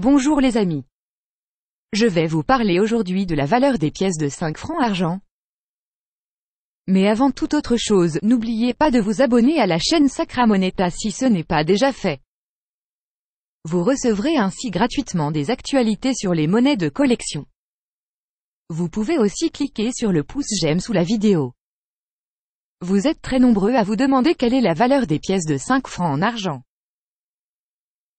Bonjour les amis. Je vais vous parler aujourd'hui de la valeur des pièces de 5 francs argent. Mais avant toute autre chose, n'oubliez pas de vous abonner à la chaîne Sacra Moneta si ce n'est pas déjà fait. Vous recevrez ainsi gratuitement des actualités sur les monnaies de collection. Vous pouvez aussi cliquer sur le pouce j'aime sous la vidéo. Vous êtes très nombreux à vous demander quelle est la valeur des pièces de 5 francs en argent.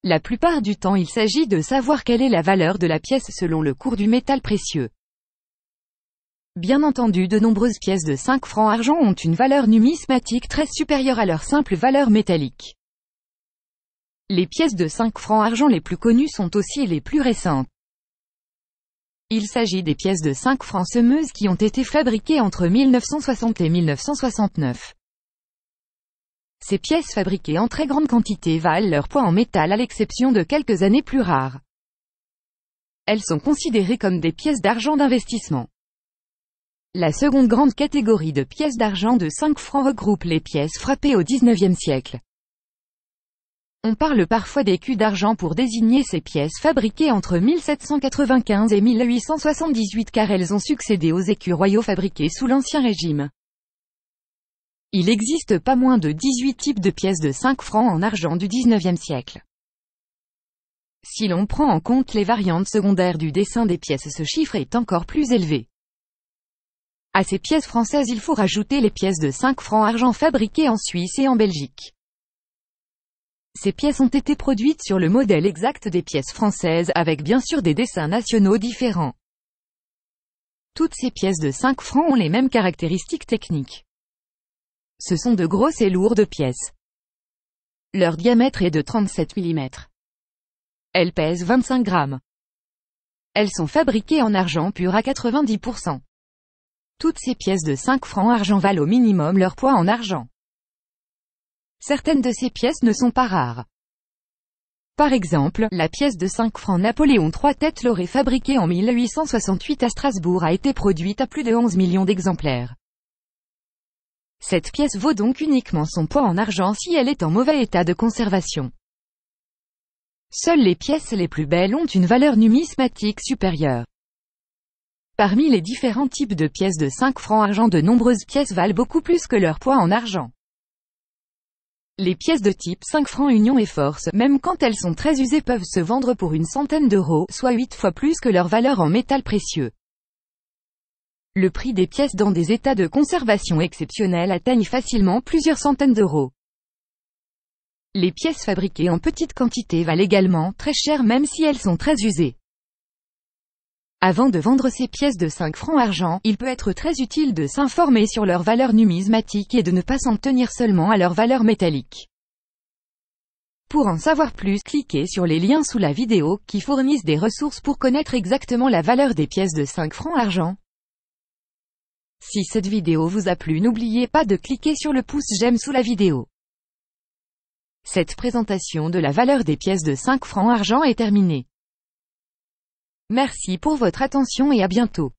La plupart du temps il s'agit de savoir quelle est la valeur de la pièce selon le cours du métal précieux. Bien entendu de nombreuses pièces de 5 francs argent ont une valeur numismatique très supérieure à leur simple valeur métallique. Les pièces de 5 francs argent les plus connues sont aussi les plus récentes. Il s'agit des pièces de 5 francs semeuses qui ont été fabriquées entre 1960 et 1969. Ces pièces fabriquées en très grande quantité valent leur poids en métal à l'exception de quelques années plus rares. Elles sont considérées comme des pièces d'argent d'investissement. La seconde grande catégorie de pièces d'argent de 5 francs regroupe les pièces frappées au XIXe siècle. On parle parfois d'écus d'argent pour désigner ces pièces fabriquées entre 1795 et 1878 car elles ont succédé aux écus royaux fabriqués sous l'Ancien Régime. Il existe pas moins de 18 types de pièces de 5 francs en argent du XIXe siècle. Si l'on prend en compte les variantes secondaires du dessin des pièces ce chiffre est encore plus élevé. À ces pièces françaises il faut rajouter les pièces de 5 francs argent fabriquées en Suisse et en Belgique. Ces pièces ont été produites sur le modèle exact des pièces françaises avec bien sûr des dessins nationaux différents. Toutes ces pièces de 5 francs ont les mêmes caractéristiques techniques. Ce sont de grosses et lourdes pièces. Leur diamètre est de 37 mm. Elles pèsent 25 grammes. Elles sont fabriquées en argent pur à 90%. Toutes ces pièces de 5 francs argent valent au minimum leur poids en argent. Certaines de ces pièces ne sont pas rares. Par exemple, la pièce de 5 francs Napoléon III têtes l'aurait fabriquée en 1868 à Strasbourg a été produite à plus de 11 millions d'exemplaires. Cette pièce vaut donc uniquement son poids en argent si elle est en mauvais état de conservation. Seules les pièces les plus belles ont une valeur numismatique supérieure. Parmi les différents types de pièces de 5 francs argent de nombreuses pièces valent beaucoup plus que leur poids en argent. Les pièces de type 5 francs Union et Force, même quand elles sont très usées peuvent se vendre pour une centaine d'euros, soit 8 fois plus que leur valeur en métal précieux. Le prix des pièces dans des états de conservation exceptionnels atteignent facilement plusieurs centaines d'euros. Les pièces fabriquées en petite quantité valent également très cher même si elles sont très usées. Avant de vendre ces pièces de 5 francs argent, il peut être très utile de s'informer sur leur valeur numismatique et de ne pas s'en tenir seulement à leur valeur métallique. Pour en savoir plus, cliquez sur les liens sous la vidéo, qui fournissent des ressources pour connaître exactement la valeur des pièces de 5 francs argent. Si cette vidéo vous a plu n'oubliez pas de cliquer sur le pouce j'aime sous la vidéo. Cette présentation de la valeur des pièces de 5 francs argent est terminée. Merci pour votre attention et à bientôt.